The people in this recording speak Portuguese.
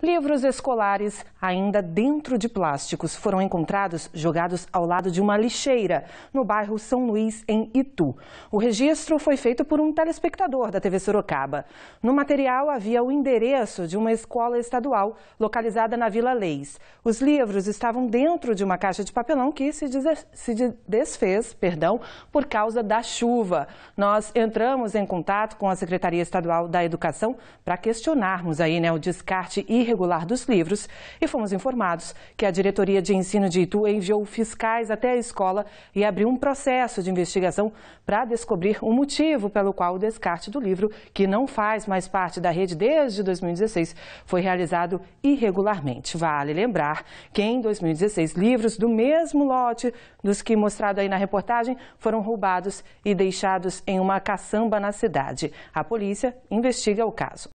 Livros escolares, ainda dentro de plásticos, foram encontrados jogados ao lado de uma lixeira, no bairro São Luís, em Itu. O registro foi feito por um telespectador da TV Sorocaba. No material havia o endereço de uma escola estadual localizada na Vila Leis. Os livros estavam dentro de uma caixa de papelão que se, se desfez perdão, por causa da chuva. Nós entramos em contato com a Secretaria Estadual da Educação para questionarmos aí, né, o descarte irregular irregular dos livros e fomos informados que a diretoria de ensino de Itu enviou fiscais até a escola e abriu um processo de investigação para descobrir o motivo pelo qual o descarte do livro, que não faz mais parte da rede desde 2016, foi realizado irregularmente. Vale lembrar que em 2016, livros do mesmo lote dos que mostrado aí na reportagem foram roubados e deixados em uma caçamba na cidade. A polícia investiga o caso.